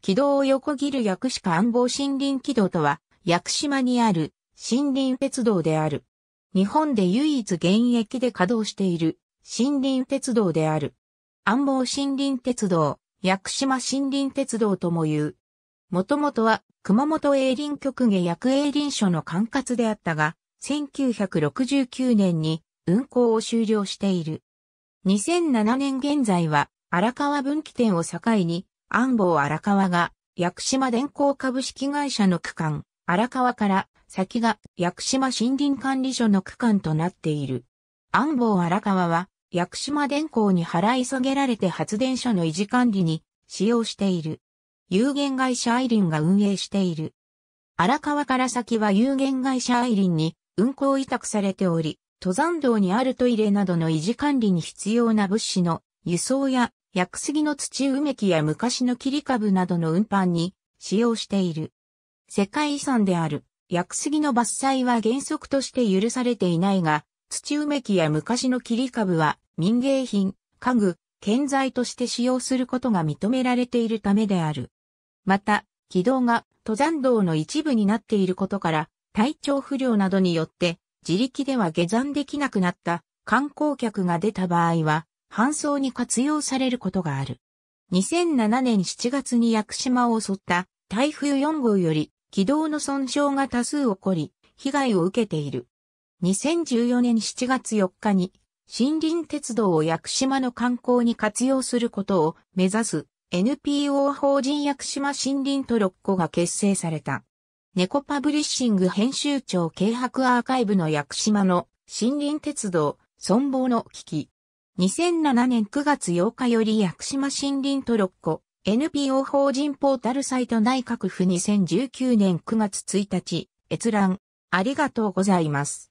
軌道を横切る薬師官房森林軌道とは、薬師島にある森林鉄道である。日本で唯一現役で稼働している森林鉄道である。安房森林鉄道、薬島森林鉄道とも言う。もともとは熊本営林局下薬営林所の管轄であったが、1969年に運行を終了している。2007年現在は荒川分岐点を境に安房荒川が、屋久島電工株式会社の区間、荒川から先が屋久島森林管理所の区間となっている。安房荒川は、屋久島電工に払い下げられて発電所の維持管理に使用している。有限会社アイリンが運営している。荒川から先は有限会社アイリンに運行委託されており、登山道にあるトイレなどの維持管理に必要な物資の輸送や薬杉の土埋め木や昔の切り株などの運搬に使用している。世界遺産である薬杉の伐採は原則として許されていないが、土埋め木や昔の切り株は民芸品、家具、建材として使用することが認められているためである。また、軌道が登山道の一部になっていることから、体調不良などによって自力では下山できなくなった観光客が出た場合は、搬送に活用されることがある。2007年7月に屋久島を襲った台風4号より軌道の損傷が多数起こり、被害を受けている。2014年7月4日に森林鉄道を屋久島の観光に活用することを目指す NPO 法人屋久島森林トロッコが結成された。猫パブリッシング編集長軽薄アーカイブの屋久島の森林鉄道存亡の危機2007年9月8日より屋久島森林トロッコ NPO 法人ポータルサイト内閣府2019年9月1日閲覧ありがとうございます。